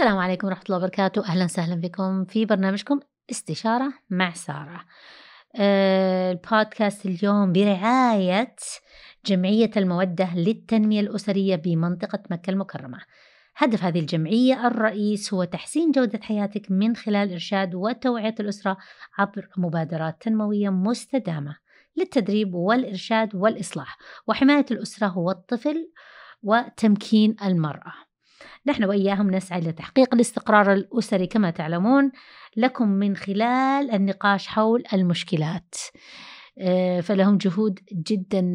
السلام عليكم ورحمة الله وبركاته أهلا وسهلا بكم في برنامجكم استشارة مع سارة أه البودكاست اليوم برعاية جمعية المودة للتنمية الأسرية بمنطقة مكة المكرمة هدف هذه الجمعية الرئيس هو تحسين جودة حياتك من خلال إرشاد وتوعية الأسرة عبر مبادرات تنموية مستدامة للتدريب والإرشاد والإصلاح وحماية الأسرة والطفل وتمكين المرأة نحن وإياهم نسعى لتحقيق الاستقرار الأسري كما تعلمون لكم من خلال النقاش حول المشكلات آه، فلهم جهود جدا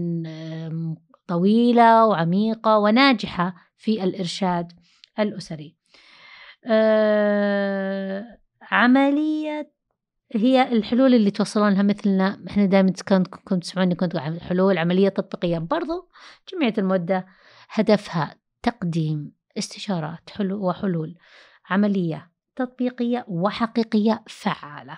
طويلة وعميقة وناجحة في الإرشاد الأسري آه، عملية هي الحلول اللي توصلونها مثلنا احنا دائما كنت تسمعوني كنت حلول عملية تطبيقية برضو جمعية المودة هدفها تقديم استشارات حلو وحلول عملية تطبيقية وحقيقية فعالة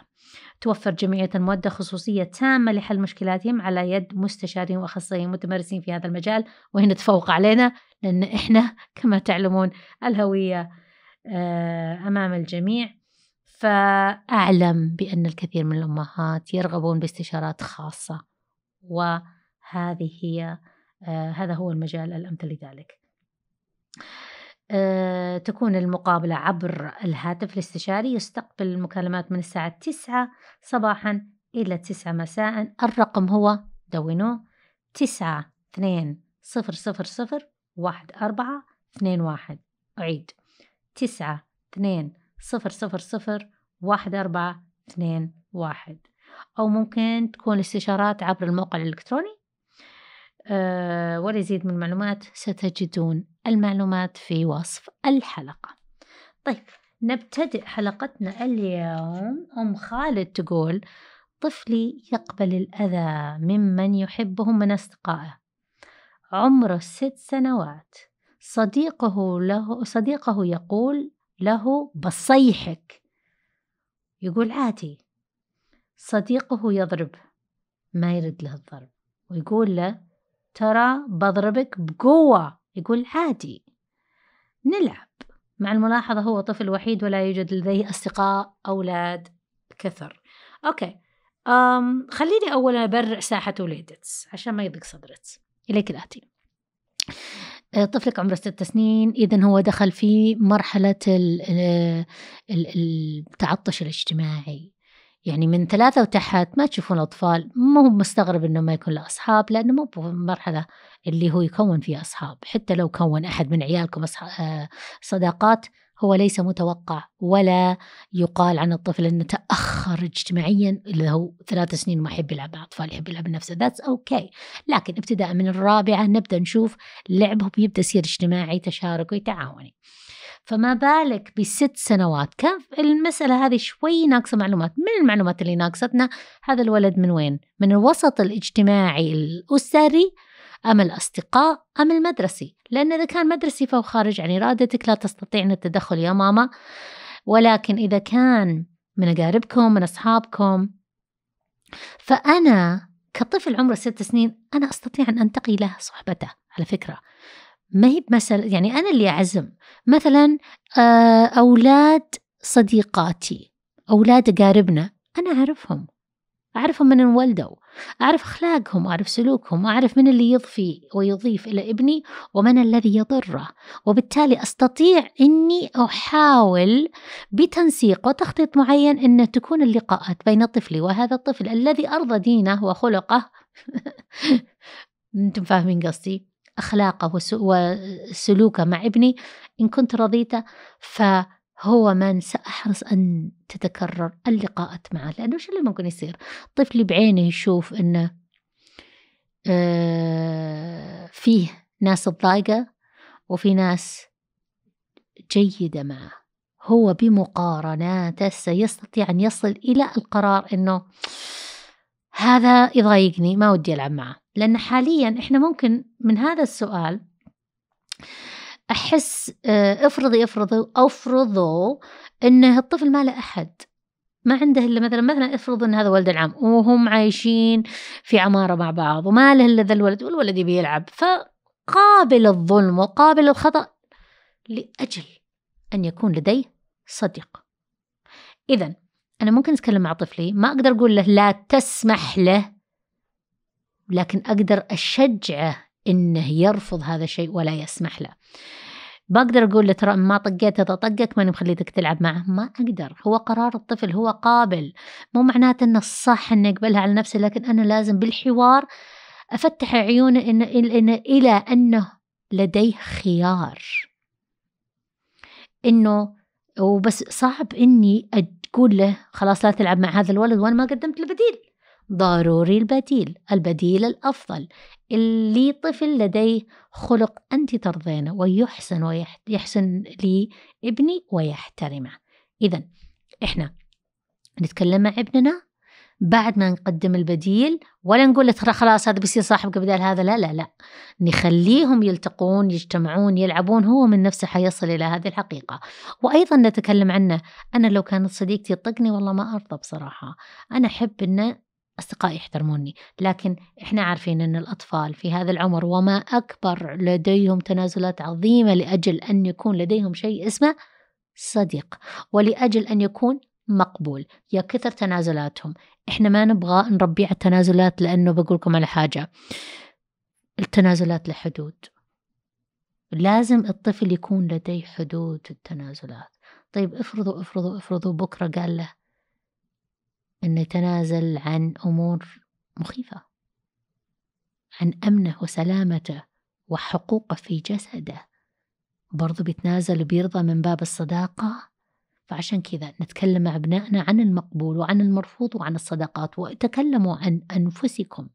توفر جمعية المودة خصوصية تامة لحل مشكلاتهم على يد مستشارين وأخصائيين متمرسين في هذا المجال وهنا تفوق علينا لأن إحنا كما تعلمون الهوية آه، أمام الجميع فأعلم بأن الكثير من الأمهات يرغبون باستشارات خاصة وهذه هي آه، هذا هو المجال الأمثل لذلك. آه، تكون المقابلة عبر الهاتف الاستشاري يستقبل المكالمات من الساعة 9 صباحا إلى 9 مساء الرقم هو دونوه 9 2 0 0 0 1 4 2 1 أعيد 9 2 0 0 0 1 4 2 1 أو ممكن تكون الاستشارات عبر الموقع الإلكتروني أه يزيد من المعلومات ستجدون المعلومات في وصف الحلقة طيب نبتدئ حلقتنا اليوم أم خالد تقول طفلي يقبل الأذى ممن يحبهم من أصدقائه عمره ست سنوات صديقه له صديقه يقول له بصيحك يقول عادي صديقه يضرب ما يرد له الضرب ويقول له ترى بضربك بقوة يقول عادي نلعب مع الملاحظة هو طفل وحيد ولا يوجد لديه أصدقاء أولاد كثر أوكي أم خليني أولا أبرع ساحة ولادت عشان ما يضيق صدرت إليك الآتي أه، طفلك عمره ست سنين إذا هو دخل في مرحلة التعطش الاجتماعي يعني من ثلاثة وتحت ما تشوفون أطفال مو مستغرب إنه ما يكون له أصحاب لأنه مو بمرحلة اللي هو يكون فيها أصحاب حتى لو كون أحد من عيالكم آه، صداقات هو ليس متوقع ولا يقال عن الطفل انه تاخر اجتماعيا اللي هو ثلاث سنين وما يحب يلعب مع اطفال يحب يلعب نفسه ذاتس اوكي okay. لكن ابتداء من الرابعه نبدا نشوف لعبهم يبدا يصير اجتماعي تشاركي تعاوني. فما بالك بست سنوات كان المسألة هذه شوي ناقصة معلومات من المعلومات اللي ناقصتنا هذا الولد من وين من الوسط الاجتماعي الأسري أم الأصدقاء أم المدرسي لأن إذا كان مدرسي فهو خارج عن إرادتك لا تستطيعين التدخل يا ماما ولكن إذا كان من أقاربكم من أصحابكم فأنا كطفل عمره ست سنين أنا أستطيع أن أنتقي له صحبته على فكرة ما هي بمثل يعني أنا اللي أعزم مثلا آه، أولاد صديقاتي أولاد أقاربنا أنا أعرفهم أعرفهم من انولدوا أعرف أخلاقهم أعرف سلوكهم أعرف من اللي يضفي ويضيف إلى ابني ومن الذي يضره وبالتالي أستطيع أني أحاول بتنسيق وتخطيط معين أن تكون اللقاءات بين طفلي وهذا الطفل الذي أرضى دينه وخلقه أنتم فاهمين قصدي أخلاقه وسلوكه مع ابني إن كنت رضيته فهو من سأحرص أن تتكرر اللقاءات معه لأنه شو اللي ممكن يصير طفلي بعينه يشوف أنه آه، فيه ناس تضايقه وفي ناس جيدة معه هو بمقارناته سيستطيع أن يصل إلى القرار أنه هذا يضايقني ما ودي ألعب معه لأن حاليا إحنا ممكن من هذا السؤال أحس آه، افرضي افرضوا افرضوا إن الطفل ما له أحد ما عنده الا مثلا مثلا افرض ان هذا ولد العم وهم عايشين في عماره مع بعض وما له الا ذا الولد والولد يبي يلعب فقابل الظلم وقابل الخطا لاجل ان يكون لديه صديق. اذا انا ممكن اتكلم مع طفلي ما اقدر اقول له لا تسمح له لكن أقدر أشجعه إنه يرفض هذا الشيء ولا يسمح له ما أقدر أقول له ترى ما طقيت إذا طقك ماني مخليتك تلعب معه ما أقدر هو قرار الطفل هو قابل مو معناته إنه الصح إنه يقبلها على نفسه لكن أنا لازم بالحوار أفتح عيونه إن, إن, إن إلى أنه لديه خيار إنه وبس صعب إني أقول له خلاص لا تلعب مع هذا الولد وأنا ما قدمت له بديل ضروري البديل البديل الأفضل اللي طفل لديه خلق أنت ترضينه ويحسن ويحسن لي ابني ويحترمه إذا إحنا نتكلم مع ابننا بعد ما نقدم البديل ولا نقول له ترى خلاص هذا بيصير صاحبك بدل هذا لا لا لا نخليهم يلتقون يجتمعون يلعبون هو من نفسه حيصل إلى هذه الحقيقة وأيضا نتكلم عنه أنا لو كانت صديقتي تطقني والله ما أرضى بصراحة أنا أحب أنه أصدقائي يحترموني لكن إحنا عارفين أن الأطفال في هذا العمر وما أكبر لديهم تنازلات عظيمة لأجل أن يكون لديهم شيء اسمه صديق ولأجل أن يكون مقبول يا كثر تنازلاتهم إحنا ما نبغى نربي على التنازلات لأنه بقولكم على حاجة التنازلات لحدود لازم الطفل يكون لديه حدود التنازلات طيب افرضوا افرضوا افرضوا بكرة قال له أن يتنازل عن أمور مخيفة عن أمنه وسلامته وحقوقه في جسده برضو بيتنازل وبيرضى من باب الصداقة فعشان كذا نتكلم مع أبنائنا عن المقبول وعن المرفوض وعن الصداقات وتكلموا عن أنفسكم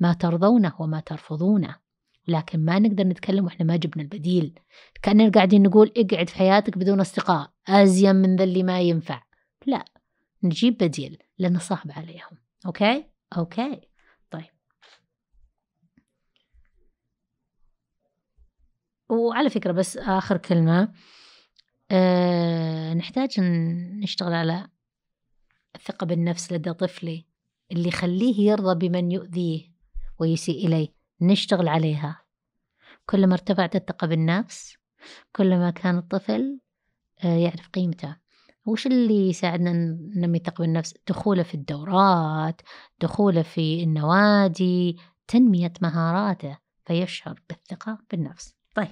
ما ترضونه وما ترفضونه لكن ما نقدر نتكلم واحنا ما جبنا البديل كأننا قاعدين نقول اقعد في حياتك بدون أصدقاء أزين من ذا اللي ما ينفع لا نجيب بديل لأنه صعب عليهم أوكي؟ أوكي طيب وعلى فكرة بس آخر كلمة أه نحتاج نشتغل على الثقة بالنفس لدى طفلي اللي يخليه يرضى بمن يؤذيه ويسيء إليه نشتغل عليها كلما ارتفعت الثقة بالنفس كلما كان الطفل آه، يعرف قيمته وش اللي يساعدنا ننمي الثقة بالنفس دخوله في الدورات دخوله في النوادي تنمية مهاراته فيشعر بالثقة بالنفس طيب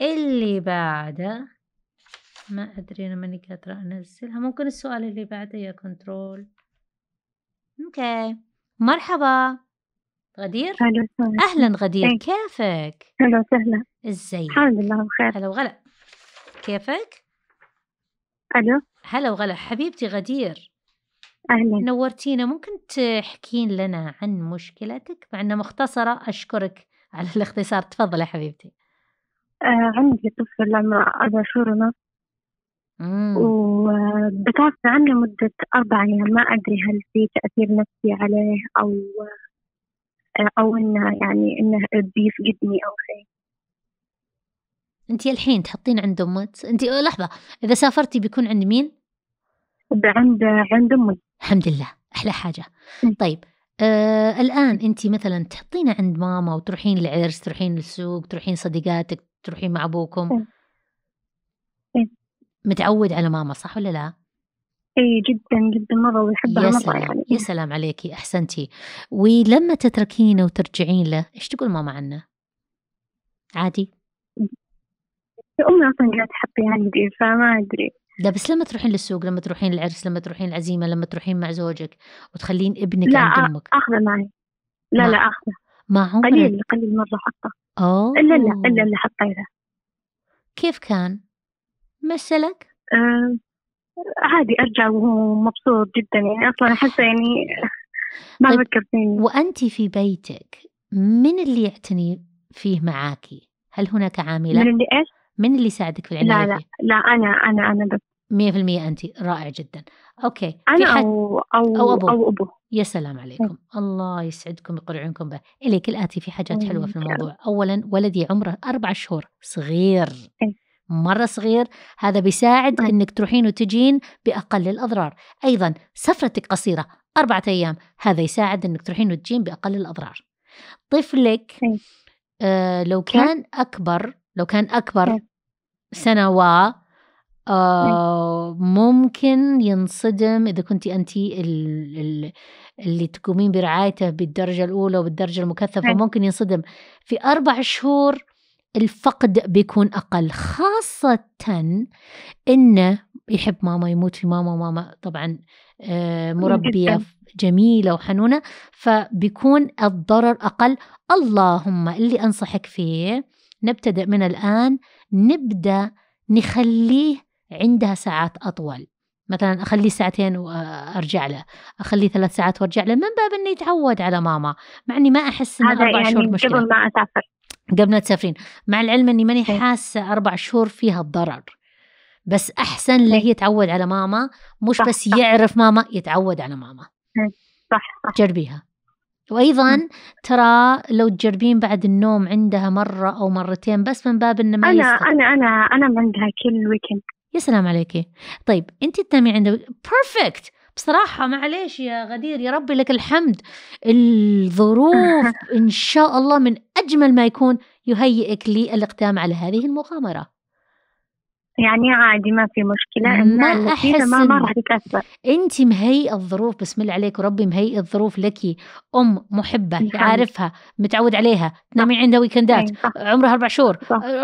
اللي بعده ما أدري أنا ماني قادرة أنزلها ممكن السؤال اللي بعده يا كنترول أوكي مرحبا غدير أهلا غدير إيه. كيفك؟ أهلا وسهلا إزيك؟ الحمد لله بخير هلا وغلا كيفك؟ ألو هلا وغلا حبيبتي غدير أهلا نورتينا ممكن تحكين لنا عن مشكلتك مع أنها مختصرة أشكرك على الاختصار تفضلي حبيبتي آه عندي طفل عمره أربع شهور ونص عنه مدة أربع أيام ما أدري هل في تأثير نفسي عليه أو آه، أو إنه يعني إنه بيفقدني أو شيء انت الحين تحطين عند امك انت لحظه اذا سافرتي بيكون عند مين عند عند امي الحمد لله احلى حاجه طيب آه الان انت مثلا تحطينه عند ماما وتروحين العرس تروحين للسوق تروحين صديقاتك تروحين مع ابوكم متعود على ماما صح ولا لا؟ اي جدا جدا مره ويحبها مره يعني يا سلام عليكي احسنتي ولما تتركينه وترجعين له ايش تقول ماما عنه؟ عادي؟ أمي أصلا قاعدة تحطي عندي فما أدري لا بس لما تروحين للسوق لما تروحين العرس لما تروحين العزيمة لما تروحين مع زوجك وتخلين ابنك لا عند أمك لا أخذه معي لا لا أخذه ما عمرك قليل قليل مرة حطه أوه إلا لا إلا اللي حطيته كيف كان؟ مثلك؟ آه عادي أرجع وهو مبسوط جدا يعني أصلا أحسه يعني ما طيب فكر فيني وأنت في بيتك من اللي يعتني فيه معاكي؟ هل هناك عاملة؟ من اللي إيش؟ من اللي ساعدك في العناية لا لا لا أنا أنا أنا بس مية في المية أنت رائع جدا أوكي أنا حد... أو أو أو أبوه. أو أبو يا سلام عليكم م. إيه. الله يسعدكم ويقر عيونكم به إليك الآتي في حاجات إيه، حلوة في الموضوع أولا ولدي عمره أربع شهور صغير إيه. مرة صغير هذا بيساعد أنك تروحين وتجين بأقل الأضرار أيضا سفرتك قصيرة أربعة أيام هذا يساعد أنك تروحين وتجين بأقل الأضرار طفلك آه لو كان أكبر لو كان أكبر نعم. سنة و نعم. آه، ممكن ينصدم إذا كنت أنت اللي تقومين برعايته بالدرجة الأولى وبالدرجة المكثفة نعم. ممكن ينصدم في أربع شهور الفقد بيكون أقل خاصة إنه يحب ماما يموت في ماما وماما طبعا آه، مربية جميلة وحنونة فبيكون الضرر أقل اللهم اللي أنصحك فيه نبتدئ من الآن نبدأ نخليه عندها ساعات أطول مثلا أخليه ساعتين وأرجع آه، له أخليه ثلاث ساعات وأرجع له من باب أنه يتعود على ماما مع أني ما أحس أن أربع يعني شهور مشكلة قبل ما أسافر قبل ما تسافرين مع العلم أني ماني حاسة أربع شهور فيها الضرر بس أحسن له يتعود على ماما مش صح بس صح. يعرف ماما يتعود على ماما صح صح جربيها وايضا ترى لو تجربين بعد النوم عندها مره او مرتين بس من باب انه ما انا انا انا انا عندها كل ويكند يا سلام عليكي طيب انت تنامي عندها بيرفكت بصراحة معليش يا غدير يا ربي لك الحمد الظروف إن شاء الله من أجمل ما يكون يهيئك للإقدام على هذه المغامرة يعني عادي ما في مشكلة ما أحس ما, ما راح أنت مهيئة الظروف بسم الله عليك وربي مهيئة الظروف لك أم محبة عارفها متعود عليها تنامي عندها ويكندات أيوة، صح. عمرها أربع شهور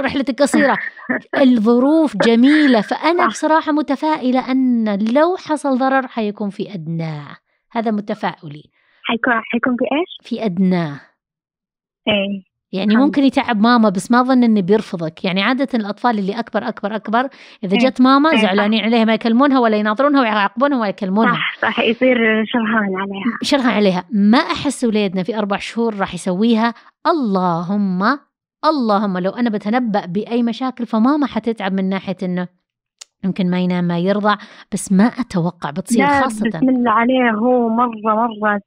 رحلتك قصيرة الظروف جميلة فأنا صح. بصراحة متفائلة أن لو حصل ضرر حيكون في أدناه هذا متفائلي حيكون حيكون في إيش؟ في أدناه إيه يعني حمد. ممكن يتعب ماما بس ما اظن انه بيرفضك يعني عاده الاطفال اللي اكبر اكبر اكبر اذا إيه. جت ماما إيه، زعلانين عليها ما يكلمونها ولا يناظرونها ويعاقبونها ولا يكلمونها صح صح يصير شرهان عليها شرهان عليها ما احس ولادنا في اربع شهور راح يسويها اللهم اللهم لو انا بتنبأ باي مشاكل فماما حتتعب من ناحيه انه يمكن ما ينام ما يرضع بس ما اتوقع بتصير لا خاصه بسم الله عليه هو مره مره آه،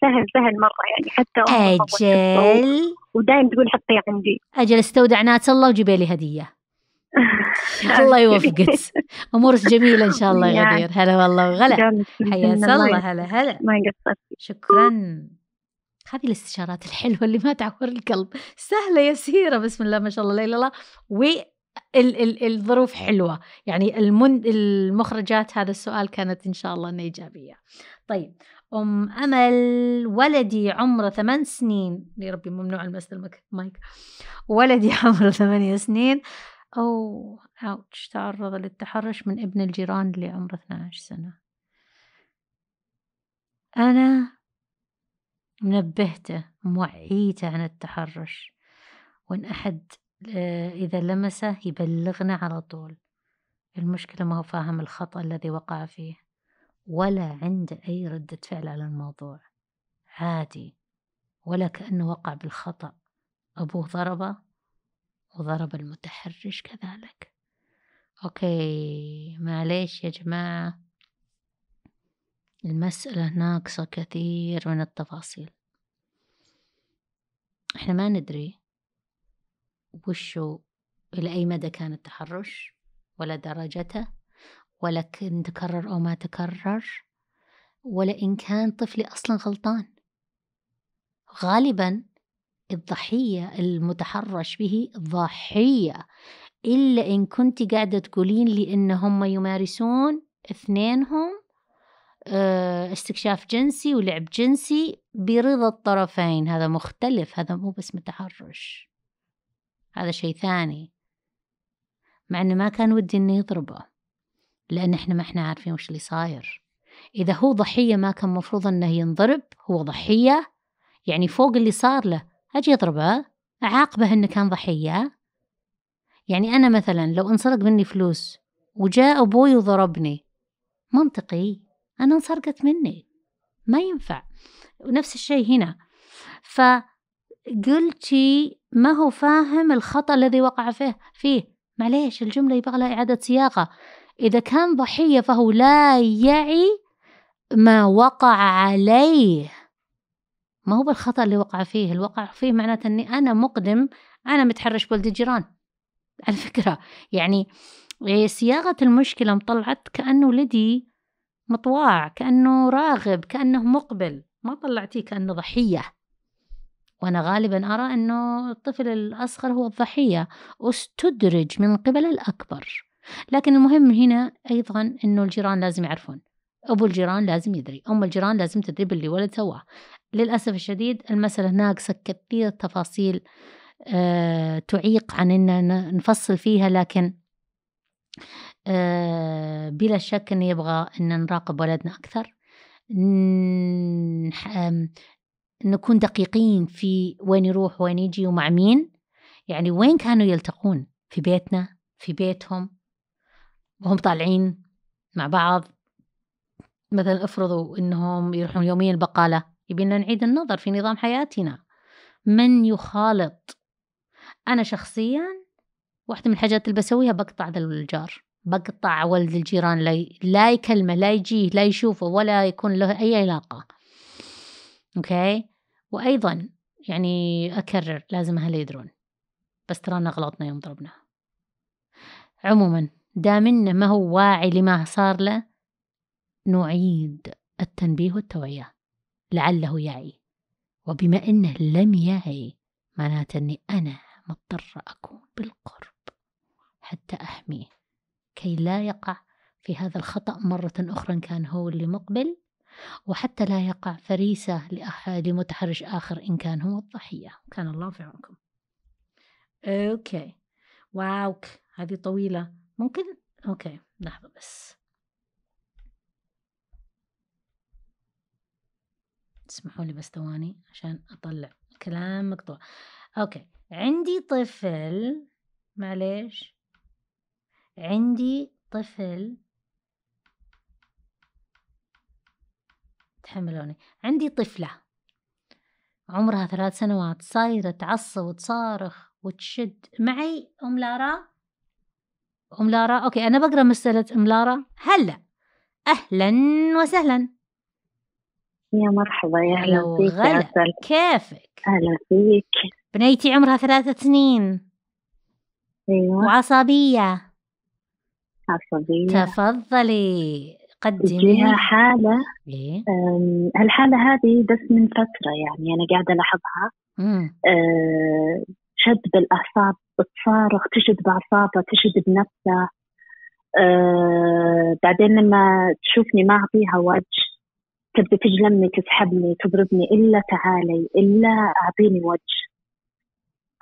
سهل سهل مره يعني حتى اجل ودائما تقول حطيه عندي اجل استودع ناس الله وجيبي لي هديه الله يوفقك امورك جميله ان شاء الله يا غدير هلا والله وغلا حياك الله هلا هلا ما يقصر شكرا هذه الاستشارات الحلوه اللي ما تعور القلب سهله يسيره بسم الله ما شاء الله لا اله الا الله ال ال الظروف إيه. حلوة يعني المن المخرجات هذا السؤال كانت إن شاء الله أنه إيجابية طيب أم أمل ولدي عمره ثمان سنين يا ربي ممنوع المس المايك ولدي عمره ثمانية سنين أو أوتش تعرض للتحرش من ابن الجيران اللي عمره 12 سنة أنا منبهته موعيته عن التحرش وإن أحد آه، إذا لمسه يبلغنا على طول المشكلة ما هو فاهم الخطأ الذي وقع فيه ولا عنده أي ردة فعل على الموضوع عادي ولا كأنه وقع بالخطأ أبوه ضربه وضرب المتحرش كذلك أوكي معليش يا جماعة المسألة ناقصة كثير من التفاصيل احنا ما ندري وشو إلى أي مدى كان التحرش ولا درجته ولا إن تكرر أو ما تكرر ولا إن كان طفلي أصلا غلطان غالبا الضحية المتحرش به ضحية إلا إن كنت قاعدة تقولين لي إن هم يمارسون اثنينهم آه، استكشاف جنسي ولعب جنسي برضا الطرفين هذا مختلف هذا مو بس متحرش هذا شيء ثاني مع انه ما كان ودي اني يضربه لان احنا ما احنا عارفين وش اللي صاير اذا هو ضحيه ما كان مفروض انه ينضرب هو ضحيه يعني فوق اللي صار له اجي اضربه اعاقبه انه كان ضحيه يعني انا مثلا لو انسرق مني فلوس وجاء ابوي وضربني منطقي انا انسرقت مني ما ينفع ونفس الشيء هنا ف قلتي ما هو فاهم الخطأ الذي وقع فيه فيه معليش الجملة يبغى لها إعادة صياغة إذا كان ضحية فهو لا يعي ما وقع عليه ما هو بالخطأ اللي وقع فيه الوقع فيه معناته أني أنا مقدم أنا متحرش بولد الجيران على فكرة يعني صياغة إيه، المشكلة مطلعت كأنه ولدي مطواع كأنه راغب كأنه مقبل ما طلعتيه كأنه ضحية وأنا غالبا أرى أنه الطفل الأصغر هو الضحية واستدرج من قبل الأكبر لكن المهم هنا أيضا أنه الجيران لازم يعرفون أبو الجيران لازم يدري أم الجيران لازم تدري باللي ولد سواه للأسف الشديد المسألة ناقصة كثير تفاصيل أه تعيق عن أن نفصل فيها لكن أه بلا شك أنه يبغى أن نراقب ولدنا أكثر نكون دقيقين في وين يروح وين يجي ومع مين يعني وين كانوا يلتقون في بيتنا في بيتهم وهم طالعين مع بعض مثلا افرضوا انهم يروحون يوميا البقاله يبينا نعيد النظر في نظام حياتنا من يخالط انا شخصيا واحده من الحاجات اللي بسويها بقطع ذا الجار بقطع ولد الجيران لا لا يكلمه لا يجيه لا يشوفه ولا يكون له اي علاقه اوكي وأيضا يعني أكرر لازم أهلي يدرون بس ترانا غلطنا يوم ضربنا عموما دام إنه ما هو واعي لما صار له نعيد التنبيه والتوعية لعله يعي وبما إنه لم يعي معناته أني أنا مضطرة أكون بالقرب حتى أحميه كي لا يقع في هذا الخطأ مرة أخرى كان هو اللي مقبل وحتى لا يقع فريسة لمتحرش آخر إن كان هو الضحية كان الله في عونكم أوكي واو هذه طويلة ممكن أوكي لحظة بس اسمحوا لي بس ثواني عشان أطلع كلام مقطوع أوكي عندي طفل معليش عندي طفل تحملوني عندي طفلة عمرها ثلاث سنوات صايرة تعصب وتصارخ وتشد معي أم لارا أم لارا أوكي أنا بقرأ مسألة أم لارا هلا أهلا وسهلا يا مرحبا يا أهلا فيك غلا كيفك أهلا فيك بنيتي عمرها ثلاثة سنين أيوة وعصبية عصبية تفضلي قدمي حالة إيه؟ هالحالة هذه بس من فترة يعني أنا قاعدة ألاحظها آه، شد بالأعصاب تصارخ تشد بأعصابها تشد بنفسها أه بعدين لما تشوفني ما أعطيها وجه تبدأ تجلمني تسحبني تضربني إلا تعالي إلا أعطيني وجه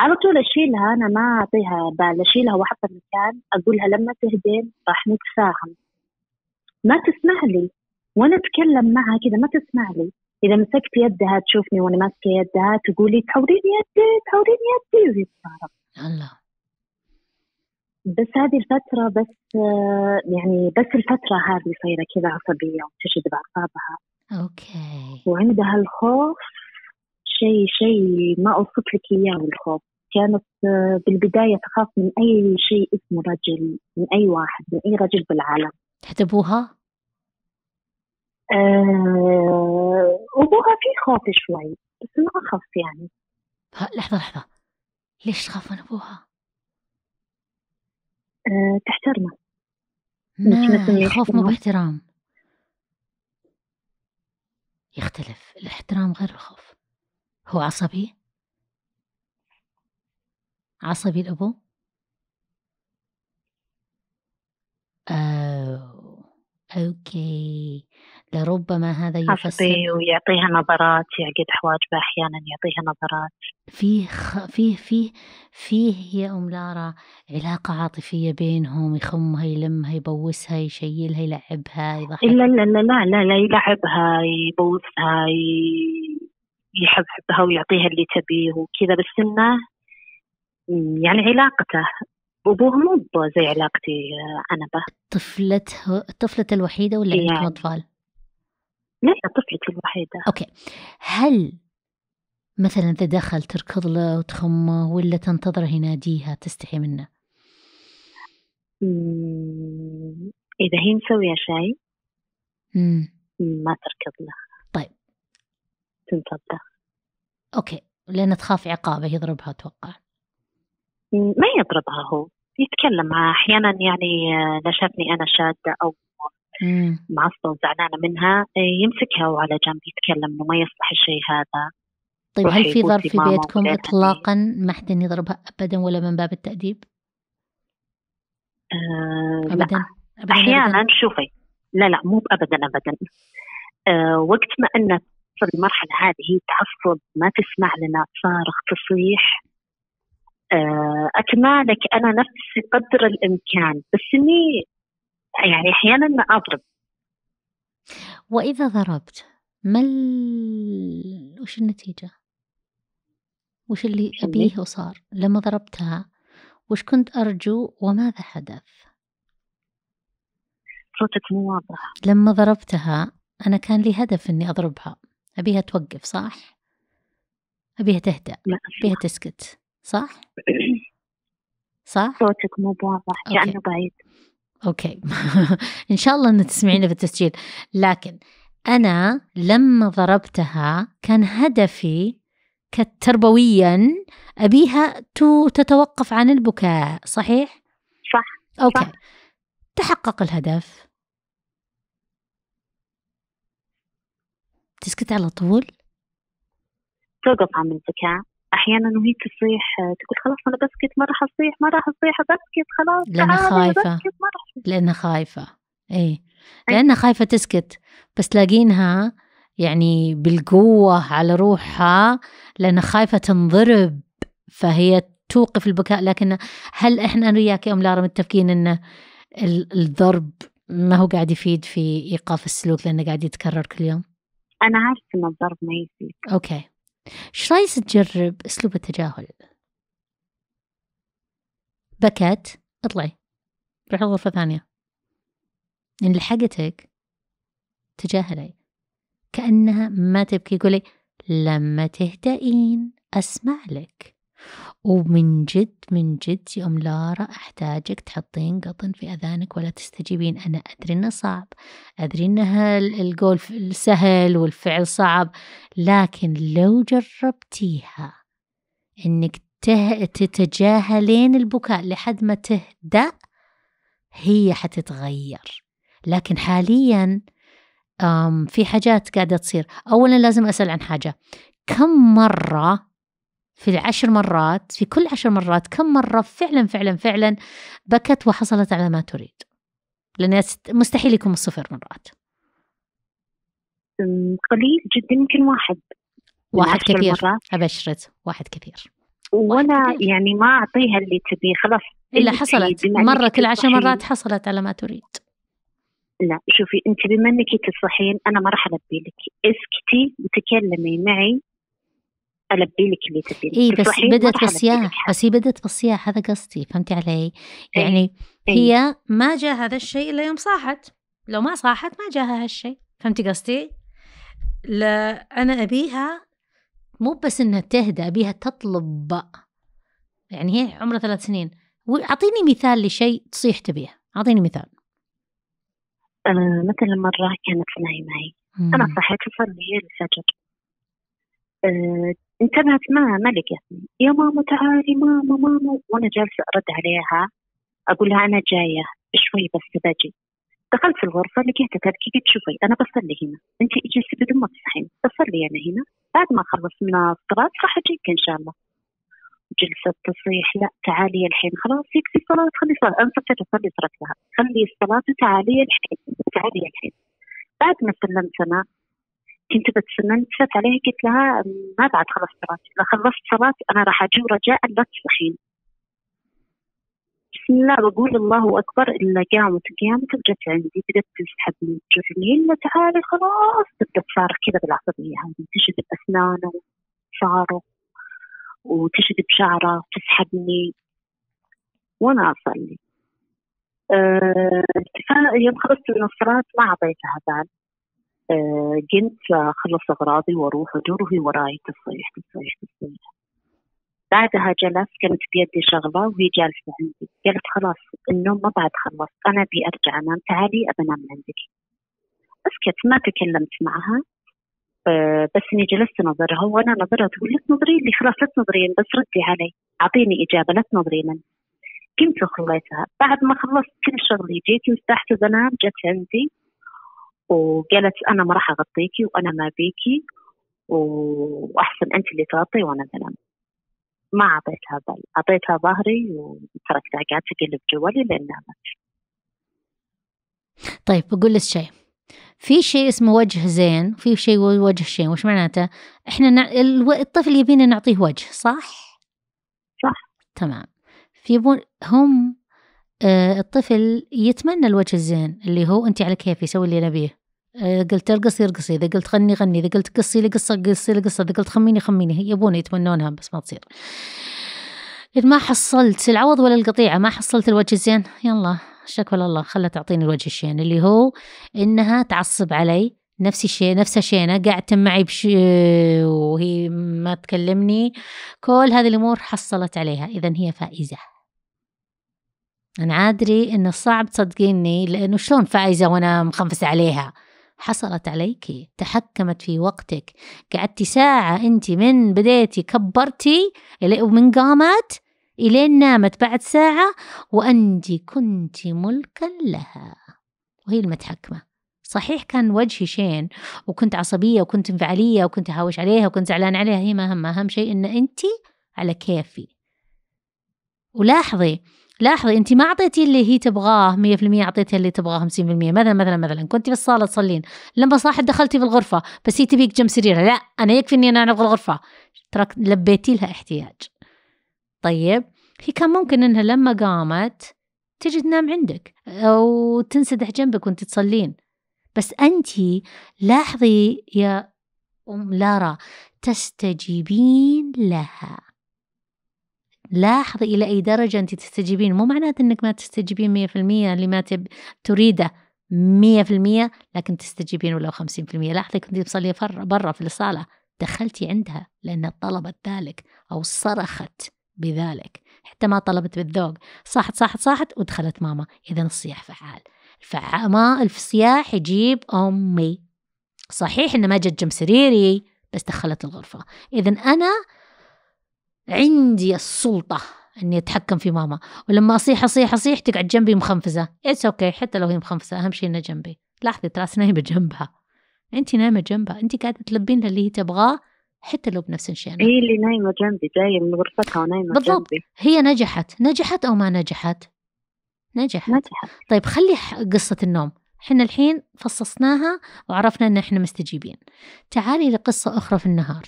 على طول أشيلها أنا ما أعطيها بال أشيلها وأحطها مكان أقولها لما تهدين راح نتفاهم ما تسمع لي وانا اتكلم معها كذا ما تسمع لي اذا مسكت يدها تشوفني وانا ماسكه يدها تقولي تحورين يدي تحورين يدي وهي تتعرف الله بس هذه الفترة بس آه، يعني بس الفترة هذه صايرة كذا عصبية وتشد بأعصابها اوكي وعندها الخوف شيء شيء ما اوصف لك اياه الخوف كانت آه، بالبداية تخاف من اي شيء اسمه رجل من اي واحد من اي رجل بالعالم تحتبوها؟ أبوها آه، في خوف شوي بس ما أخاف يعني لحظة لحظة ليش تخاف من أبوها؟ أه... تحترمه الخوف مو باحترام يختلف الاحترام غير الخوف هو عصبي عصبي الأبو آه أوكي لربما هذا يفسر ويعطيها نظرات يعقد يعني حواجبه أحيانا يعطيها نظرات فيه خ... فيه فيه فيه يا أم لارا علاقة عاطفية بينهم يخمها يلمها يبوسها يشيلها يلعبها يضحك لا لا لا لا لا, لا يلعبها يبوسها يحبها ويعطيها اللي تبيه وكذا بس إنه يعني علاقته وبوه مو زي علاقتي آه، أنا به طفلته طفلته الوحيدة ولا يعني. عندكم أطفال؟ لا طفلتي الوحيدة أوكي هل مثلا إذا دخل تركض له وتخمه ولا تنتظره يناديها تستحي منه؟ إذا هي مسوية شاي ما تركض له طيب تنتظر أوكي لأن تخاف عقابه يضربها أتوقع ما يضربها هو يتكلم معها احيانا يعني لا آه، شافني انا شاده او معصبه وزعلانه منها آه، يمسكها وعلى جنب يتكلم انه ما يصلح الشيء هذا طيب هل في ظرف في بيتكم اطلاقا ما حد يضربها ابدا ولا من باب التاديب؟ أه أبداً. لا. أبداً احيانا أبداً. شوفي لا لا مو ابدا ابدا أه وقت ما انها في المرحله هذه تعصب ما تسمع لنا صارخ تصيح آه، اكمالك انا نفسي قدر الامكان بس اني يعني احيانا ما اضرب واذا ضربت ما وش النتيجه وش اللي ابيه وصار لما ضربتها وش كنت ارجو وماذا حدث صوتك مو واضح لما ضربتها انا كان لي هدف اني اضربها ابيها توقف صح ابيها تهدأ ابيها تسكت صح؟ صح؟ صوتك مو بواضح كأنه بعيد أوكي إن شاء الله أن تسمعينه في التسجيل لكن أنا لما ضربتها كان هدفي كتربويا أبيها تتوقف عن البكاء صحيح؟ صح أوكي صح. تحقق الهدف تسكت على طول؟ توقف عن البكاء احيانا وهي تصيح تقول خلاص انا بسكت ما راح اصيح ما راح اصيح بسكت خلاص لانها خايفه لانها خايفه اي لانها خايفه تسكت بس تلاقينها يعني بالقوه على روحها لانها خايفه تنضرب فهي توقف البكاء لكن هل احنا انا وياك يا ام لارا متفقين ان الضرب ما هو قاعد يفيد في ايقاف السلوك لانه قاعد يتكرر كل يوم؟ انا عارفه ان الضرب ما يفيد. اوكي. ايش رايك تجرب اسلوب التجاهل بكت اطلعي روحي غرفة ثانية إن يعني لحقتك تجاهلي كأنها ما تبكي قولي لما تهدئين أسمع لك ومن جد من جد يا أم لارا أحتاجك تحطين قطن في أذانك ولا تستجيبين أنا أدري إنه صعب أدري إنها القول سهل والفعل صعب لكن لو جربتيها إنك تتجاهلين البكاء لحد ما تهدأ هي حتتغير لكن حاليا في حاجات قاعدة تصير أولا لازم أسأل عن حاجة كم مرة في العشر مرات في كل عشر مرات كم مرة فعلا فعلا فعلا بكت وحصلت على ما تريد لأن مستحيل يكون الصفر مرات قليل جدا يمكن واحد واحد كثير أبشرت واحد كثير ولا يعني ما أعطيها اللي تبيه خلاص إلا حصلت مرة كل عشر مرات حصلت على ما تريد لا شوفي انت بما انك تصحين انا ما راح البي لك اسكتي وتكلمي معي البي لك اللي تبين اي بس بدت بالصياح بس هي بدت بالصياح هذا قصدي فهمتي علي؟ إيه، يعني إيه؟ هي ما جاء هذا الشيء الا يوم صاحت لو ما صاحت ما جاها هالشيء فهمتي قصدي؟ لا انا ابيها مو بس انها تهدى ابيها تطلب يعني هي عمرها ثلاث سنين اعطيني مثال لشيء تصيح تبيه اعطيني مثال أه مثلا مرة كانت نايمة هي أنا صحيت أصلي الفجر آه انتبهت ما ما لقيتني يا ماما تعالي ماما ماما وانا جالسه ارد عليها اقول لها انا جايه شوي بس باجي دخلت في الغرفة لقيتها تبكي قلت شوفي أنا بصلي هنا أنت اجلسي بدون ما تصحين بصلي أنا هنا بعد ما أخلص من الصلاة راح أجيك إن شاء الله جلست تصيح لا تعالي الحين خلاص يكفي الصلاة خلي صلاة أنا صرت أصلي تركتها خلي الصلاة وتعالي الحين تعالي الحين بعد ما سلمت أنا كنت بتسنن سالت عليها قلت لها ما بعد خلصت صلاتي اذا خلصت صلاتي انا راح اجي ورجاء لا تصحين بسم الله بقول الله اكبر الا قامت قامت وجت عندي بدات تسحب من الا تعالي خلاص بدات صار كذا بالعصبيه هذه تشد باسنانه وشعره وتشد بشعره وتسحبني وانا اصلي أه يوم خلصت من الصلاه ما اعطيتها بعد آه، جيت أخلص أغراضي وأروح أدور وهي وراي تصيح تصيح تصيح بعدها جلس كانت بيدي شغلة وهي جالسة عندي قالت خلاص النوم ما بعد خلص أنا أبي أرجع أنام تعالي أبنام عندك أسكت ما تكلمت معها أه بس اني جلست نظرها وانا نظرها تقول لا تنظري لي خلاص لا تنظرين بس ردي علي اعطيني اجابه لا تنظرين قمت وخليتها بعد ما خلصت كل شغلي جيت ارتحت وبنام جت عندي وقالت انا ما راح اغطيكي وانا ما بيكي واحسن انت اللي تغطي وانا بنام ما اعطيتها بال اعطيتها ظهري وتركتها قاعد تقلب جوالي لين نامت طيب بقول لك شيء في شيء اسمه وجه زين وفي شيء وجه شين وش معناته احنا نع... الطفل يبينا نعطيه وجه صح صح تمام في بون... هم آه الطفل يتمنى الوجه الزين اللي هو انت على كيفي سوي اللي نبيه قلت ارقصي ارقصي اذا قلت غني غني اذا قلت قصي لي قصه قصي لي قصه اذا قلت خميني خميني يبون يتمنونها بس ما تصير ما حصلت العوض ولا القطيعه ما حصلت الوجه الزين يلا شكوى لله خلها تعطيني الوجه الشين اللي هو انها تعصب علي نفس الشيء نفس شينة قاعدة معي بش وهي ما تكلمني كل هذه الأمور حصلت عليها إذا هي فائزة أنا عادري إنه صعب تصدقيني لأنه شلون فائزة وأنا مخنفسة عليها حصلت عليك تحكمت في وقتك قعدتي ساعة أنت من بديتي كبرتي ومن قامت إلين نامت بعد ساعة وأنت كنت ملكا لها وهي المتحكمة صحيح كان وجهي شين وكنت عصبية وكنت انفعالية وكنت هاوش عليها وكنت زعلان عليها هي ما هم أهم شيء إن أنت على كيفي ولاحظي لاحظي انت ما اعطيتي اللي هي تبغاه 100% اعطيتها اللي تبغاه 50% مثلا مثلا مثلا كنت في الصاله تصلين لما صاحت دخلتي في الغرفه بس هي تبيك جنب سريرها لا انا يكفي اني انا ابغى الغرفه ترك لبيتي لها احتياج طيب هي كان ممكن انها لما قامت تجي تنام عندك او تنسدح جنبك وانت تصلين بس انت لاحظي يا ام لارا تستجيبين لها لاحظي إلى أي درجة أنت تستجيبين مو معناته أنك ما تستجيبين مية في المية لما تب... تريده مية في المية لكن تستجيبين ولو خمسين في المية لاحظي كنت تصلي برا في الصالة دخلتي عندها لأنها طلبت ذلك أو صرخت بذلك حتى ما طلبت بالذوق صاحت صاحت صاحت ودخلت ماما إذا الصياح فعال الفعامة الصياح يجيب أمي صحيح إن ما جت جنب سريري بس دخلت الغرفة إذا أنا عندي السلطة اني اتحكم في ماما ولما اصيح اصيح اصيح تقعد جنبي مخنفزه اتس اوكي okay. حتى لو هي مخنفزه اهم شيء انها جنبي لاحظي تراس نايمه جنبها انت نايمه جنبها انت قاعده تلبين اللي هي تبغاه حتى لو بنفس الشيء هي اللي نايمه جنبي جايه من غرفتها ونايمه بالضبط جنبي. هي نجحت نجحت او ما نجحت نجحت نجحت طيب خلي قصه النوم احنا الحين فصصناها وعرفنا ان احنا مستجيبين تعالي لقصه اخرى في النهار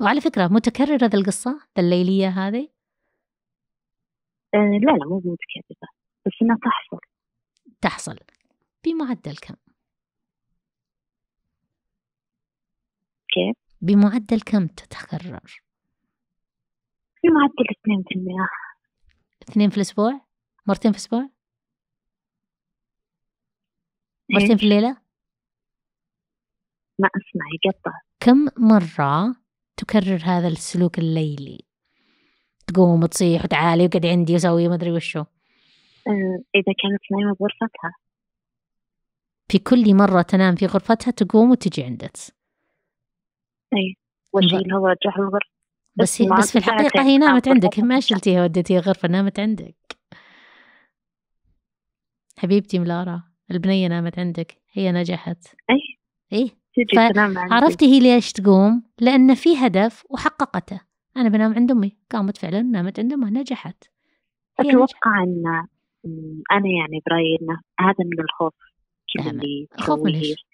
وعلى فكرة متكررة ذا القصة ذا الليلية هذه؟ آه لا لا مو متكررة بس إنها تحصل تحصل بمعدل كم؟ كيف؟ بمعدل كم تتكرر؟ بمعدل اثنين في المئة اثنين في الأسبوع؟ مرتين في الأسبوع؟ مرتين في الليلة؟ ما أسمع يقطع كم مرة تكرر هذا السلوك الليلي تقوم وتصيح وتعالي وقعد عندي وسوي ما ادري وشو اذا كانت نايمه بغرفتها في كل مرة تنام في غرفتها تقوم وتجي عندك اي هو وارجعها الغرفة بس بس, بس في الحقيقة هي نامت عندك ما شلتيها وديتيها غرفة نامت عندك حبيبتي ملارا البنية نامت عندك هي نجحت اي اي عرفتي هي ليش تقوم لأن في هدف وحققته أنا بنام عند أمي قامت فعلا نامت عند أمها نجحت أتوقع أن أنا يعني برأيي أن هذا من الخوف الخوف من ليش؟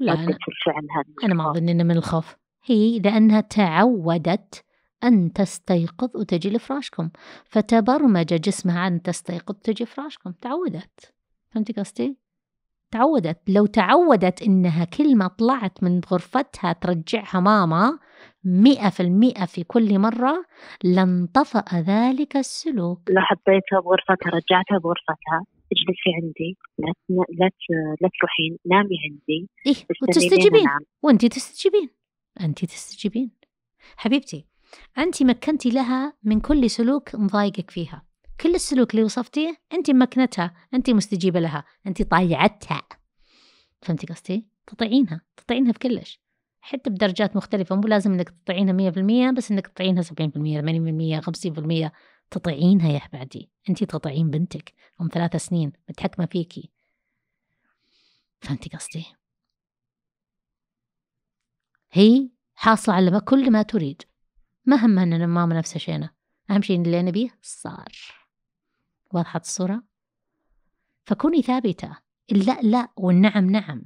لا أنا, أنا ما أظن أنه من الخوف هي لأنها تعودت أن تستيقظ وتجي لفراشكم فتبرمج جسمها أن تستيقظ وتجي لفراشكم تعودت فهمتي قصدي؟ تعودت لو تعودت إنها كل ما طلعت من غرفتها ترجعها ماما مئة في المئة في كل مرة لانطفأ ذلك السلوك لو حطيتها بغرفتها رجعتها بغرفتها اجلسي عندي لا لا لا تروحين نامي عندي إيه وتستجيبين وانت تستجيبين انت تستجيبين حبيبتي انت مكنتي لها من كل سلوك مضايقك فيها كل السلوك اللي وصفتيه انت مكنتها انت مستجيبه لها انت طايعتها فهمتي قصدي تطيعينها تطيعينها بكلش حتى بدرجات مختلفة مو لازم انك تطيعينها 100% بس انك تطيعينها 70% 80% 50% تطيعينها يا حبادي انت تطيعين بنتك ام ثلاثة سنين متحكمة فيكي فهمتي قصدي هي حاصلة على ما كل ما تريد ما همها ان ماما نفسها شينا اهم شيء اللي نبيه صار واضحة الصورة؟ فكوني ثابتة لا لا والنعم نعم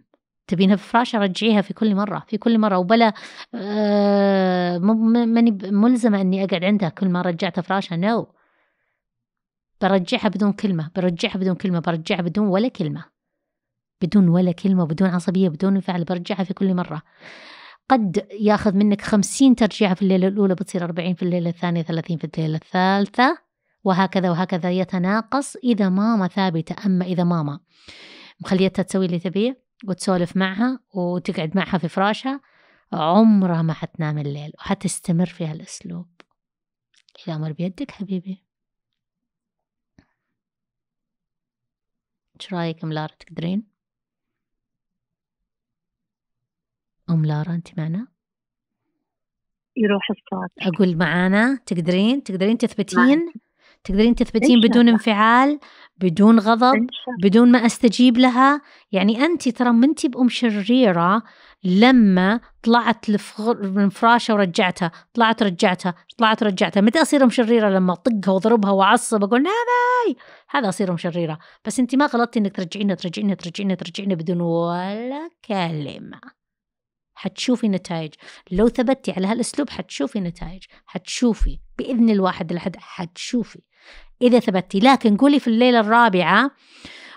تبينها فراشة رجعيها في كل مرة في كل مرة وبلا آه، ماني ملزمة أني أقعد عندها كل ما رجعت فراشة نو برجعها بدون كلمة برجعها بدون كلمة برجعها بدون ولا كلمة بدون ولا كلمة بدون عصبية بدون انفعال برجعها في كل مرة قد ياخذ منك خمسين ترجيعة في الليلة الأولى بتصير أربعين في الليلة الثانية ثلاثين في الليلة الثالثة وهكذا وهكذا يتناقص إذا ماما ثابتة أما إذا ماما مخليتها تسوي اللي تبيه وتسولف معها وتقعد معها في فراشها عمرها ما حتنام الليل وحتستمر في هالأسلوب الأمر بيدك حبيبي ايش رايك ام لارا تقدرين ام لارا انت معنا يروح الصوت اقول معانا تقدرين تقدرين تثبتين معنا. تقدرين تثبتين بدون انفعال بدون غضب بدون ما استجيب لها يعني انت ترى منتي بام شريره لما طلعت من فراشه ورجعتها طلعت رجعتها طلعت رجعتها متى اصير ام شريره لما اطقها واضربها واعصب اقول نامي هذا اصير ام شريره بس انت ما غلطتي انك ترجعينها ترجعينها ترجعينها ترجعينها بدون ولا كلمه حتشوفي نتائج لو ثبتي على هالاسلوب حتشوفي نتائج حتشوفي باذن الواحد الاحد حتشوفي إذا ثبتي لكن قولي في الليلة الرابعة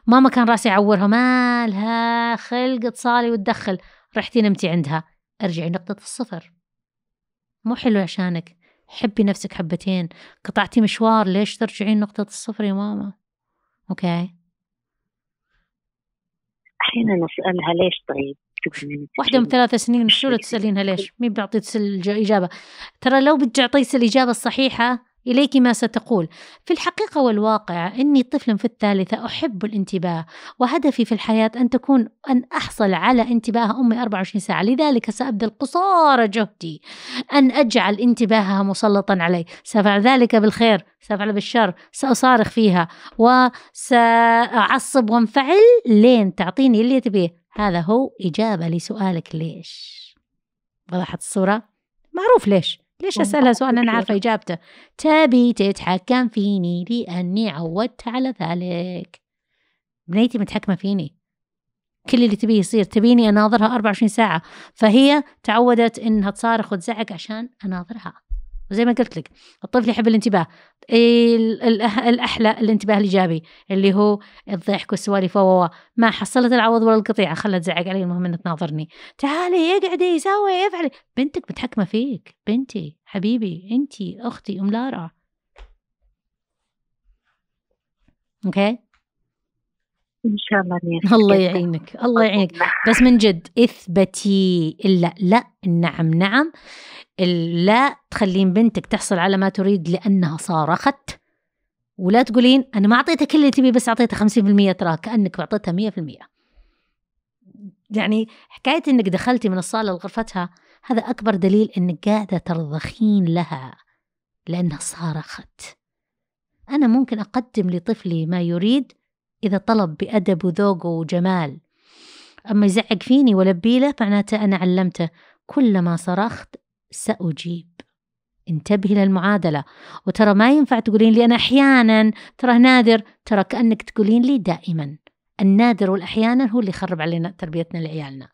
ماما كان راسي يعورها مالها خلق تصالي وتدخل رحتي نمتي عندها ارجعي نقطة الصفر مو حلو عشانك حبي نفسك حبتين قطعتي مشوار ليش ترجعين نقطة الصفر يا ماما أوكي أحيانا أسألها ليش طيب واحدة من ثلاث سنين شو تسألينها ليش؟ مين بيعطي الإجابة؟ ترى لو بتعطي الإجابة الصحيحة إليك ما ستقول في الحقيقة والواقع إني طفل في الثالثة أحب الانتباه وهدفي في الحياة أن تكون أن أحصل على انتباه أمي 24 ساعة لذلك سأبذل قصارى جهدي أن أجعل انتباهها مسلطا علي سأفعل ذلك بالخير سأفعل بالشر سأصارخ فيها وسأعصب وانفعل لين تعطيني اللي تبيه هذا هو إجابة لسؤالك ليش وضحت الصورة معروف ليش ليش أسألها سؤال أنا عارفة إجابته تبي تتحكم فيني لأني عودت على ذلك بنيتي متحكمة فيني كل اللي تبيه يصير تبيني أناظرها 24 ساعة فهي تعودت إنها تصارخ وتزعق عشان أناظرها زي ما قلت لك الطفل يحب الانتباه إيه، الأحلى الانتباه الإيجابي اللي هو الضحك والسوالف و ما حصلت العوض ولا القطيعة خلت تزعق علي المهم إنك تناظرني تعالي يقعدي يسوي يفعل بنتك متحكمة فيك بنتي حبيبي أنتي أختي أم لارا أوكي ان شاء الله الله يعينك الله يعينك بس من جد اثبتي الا لا النعم نعم, نعم. لا تخلين بنتك تحصل على ما تريد لأنها صارخت ولا تقولين أنا ما أعطيتها كل اللي تبي بس أعطيتها 50% ترى كأنك أعطيتها 100% يعني حكاية أنك دخلتي من الصالة لغرفتها هذا أكبر دليل أنك قاعدة ترضخين لها لأنها صارخت أنا ممكن أقدم لطفلي ما يريد إذا طلب بأدب وذوق وجمال أما يزعق فيني ولبيله له معناته أنا علمته كلما صرخت سأجيب انتبهي للمعادلة وترى ما ينفع تقولين لي أنا أحيانا ترى نادر ترى كأنك تقولين لي دائما النادر والأحيانا هو اللي يخرب علينا تربيتنا لعيالنا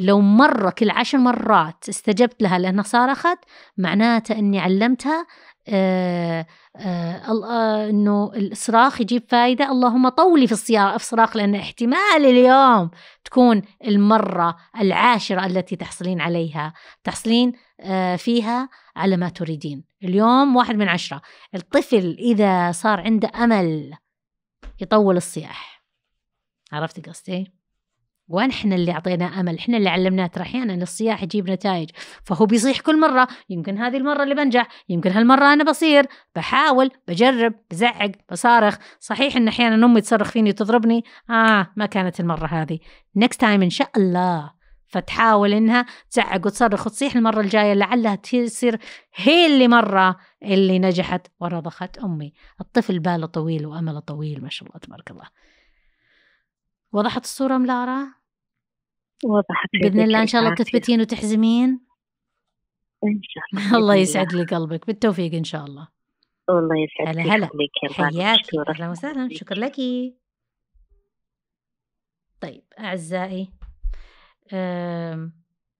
لو مرة كل عشر مرات استجبت لها لأنها صارخت معناته أني علمتها آه، آه، انه الصراخ يجيب فايده اللهم طولي في الصيام الصراخ لان احتمال اليوم تكون المره العاشره التي تحصلين عليها تحصلين آه، فيها على ما تريدين اليوم واحد من عشره الطفل اذا صار عنده امل يطول الصياح عرفت قصدي وين احنا اللي اعطينا امل احنا اللي علمناه ترى احيانا الصياح يجيب نتائج فهو بيصيح كل مره يمكن هذه المره اللي بنجح يمكن هالمره انا بصير بحاول بجرب بزعق بصارخ صحيح ان احيانا امي تصرخ فيني وتضربني اه ما كانت المره هذه نكست تايم ان شاء الله فتحاول انها تزعق وتصرخ وتصيح المره الجايه لعلها تصير هي اللي مره اللي نجحت ورضخت امي الطفل باله طويل وامله طويل ما شاء الله تبارك الله وضحت الصورة ملارا؟ وضحت بإذن الله إن شاء الله تثبتين وتحزمين إن شاء الله الله يسعد لي قلبك بالتوفيق إن شاء الله الله يسعدك هلا هلا حياك أهلا وسهلا شكرا لك طيب أعزائي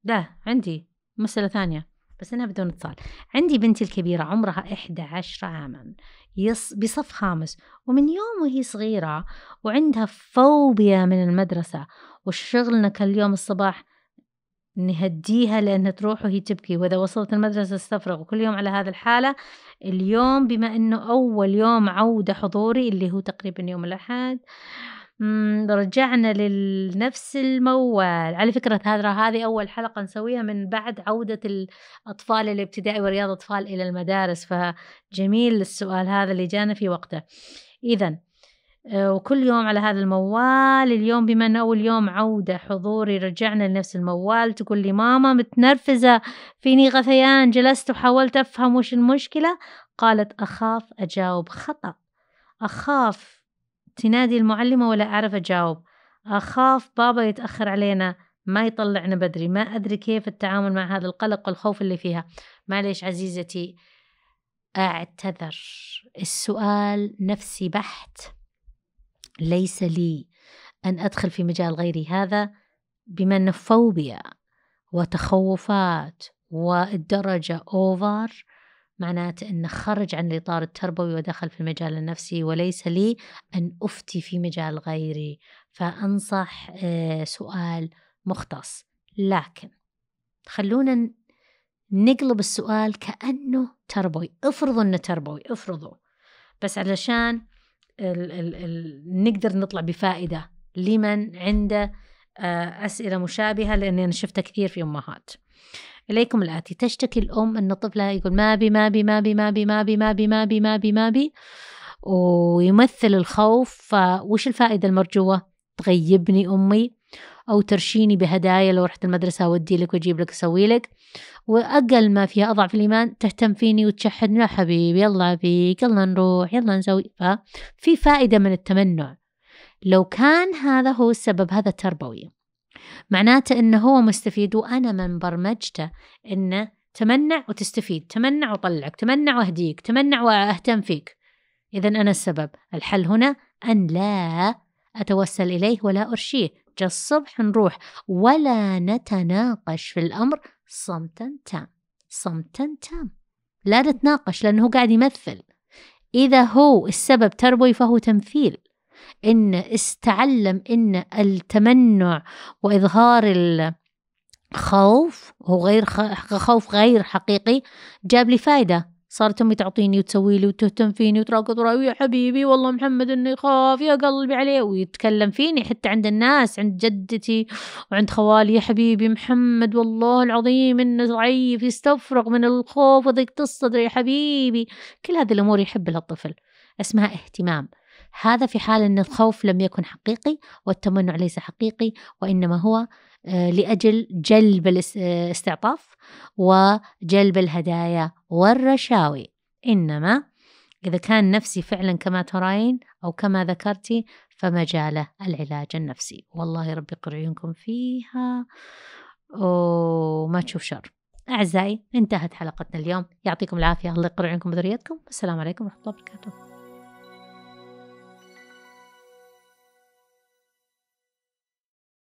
لا عندي مسألة ثانية بس أنا بدون اتصال عندي بنتي الكبيرة عمرها 11 عاما يص بصف خامس ومن يوم وهي صغيرة وعندها فوبيا من المدرسة وشغلنا كل يوم الصباح نهديها لأنها تروح وهي تبكي وإذا وصلت المدرسة استفرغ وكل يوم على هذا الحالة اليوم بما أنه أول يوم عودة حضوري اللي هو تقريبا يوم الأحد امم رجعنا لنفس الموال على فكرة هذا هذه أول حلقة نسويها من بعد عودة الأطفال الابتدائي ورياض أطفال إلى المدارس فجميل السؤال هذا اللي جانا في وقته إذا آه، وكل يوم على هذا الموال اليوم بما أنه أول يوم عودة حضوري رجعنا لنفس الموال تقول لي ماما متنرفزة فيني غثيان جلست وحاولت أفهم وش المشكلة قالت أخاف أجاوب خطأ أخاف تنادي المعلمة ولا أعرف أجاوب أخاف بابا يتأخر علينا ما يطلعنا بدري ما أدري كيف التعامل مع هذا القلق والخوف اللي فيها معليش عزيزتي أعتذر السؤال نفسي بحت ليس لي أن أدخل في مجال غيري هذا بما أنه فوبيا وتخوفات والدرجة أوفر معناته أن خرج عن الإطار التربوي ودخل في المجال النفسي وليس لي أن أفتي في مجال غيري فأنصح آه، سؤال مختص لكن خلونا نقلب السؤال كأنه تربوي افرضوا أنه تربوي افرضوا بس علشان ال ال الـ نقدر نطلع بفائدة لمن عنده آه، أسئلة مشابهة لأني أنا شفتها كثير في أمهات إليكم الآتي تشتكي الأم أن طفلها يقول ما بي ما بي ما بي ما بي ما بي ما بي ما بي ما بي ما بي ويمثل الخوف فوش الفائدة المرجوة تغيبني أمي أو ترشيني بهدايا لو رحت المدرسة أودي لك وأجيب لك أسوي لك وأقل ما فيها أضعف في الإيمان تهتم فيني وتشحن يا حبيبي يلا فيك يلا نروح يلا نسوي ففي فائدة من التمنع لو كان هذا هو السبب هذا تربوي معناته انه هو مستفيد وانا من برمجته انه تمنع وتستفيد تمنع وطلعك تمنع واهديك تمنع واهتم فيك اذا انا السبب الحل هنا ان لا اتوسل اليه ولا ارشيه جا الصبح نروح ولا نتناقش في الامر صمتا تام صمتا تام لا نتناقش لانه قاعد يمثل اذا هو السبب تربوي فهو تمثيل إن استعلم إن التمنع وإظهار الخوف هو غير خوف غير حقيقي جاب لي فايدة صارت أمي تعطيني وتسوي لي وتهتم فيني وتراقب وراي يا حبيبي والله محمد إنه يخاف يا قلبي عليه ويتكلم فيني حتى عند الناس عند جدتي وعند خوالي يا حبيبي محمد والله العظيم إنه ضعيف يستفرغ من الخوف وضيق الصدر يا حبيبي كل هذه الأمور يحب لها الطفل اسمها اهتمام هذا في حال أن الخوف لم يكن حقيقي والتمنع ليس حقيقي وإنما هو آه، لأجل جلب الاستعطاف آه، وجلب الهدايا والرشاوي إنما إذا كان نفسي فعلا كما ترين أو كما ذكرتي فمجاله العلاج النفسي والله رب يقر عيونكم فيها وما تشوف شر أعزائي انتهت حلقتنا اليوم يعطيكم العافية الله يقر عيونكم وذريتكم والسلام عليكم ورحمة الله وبركاته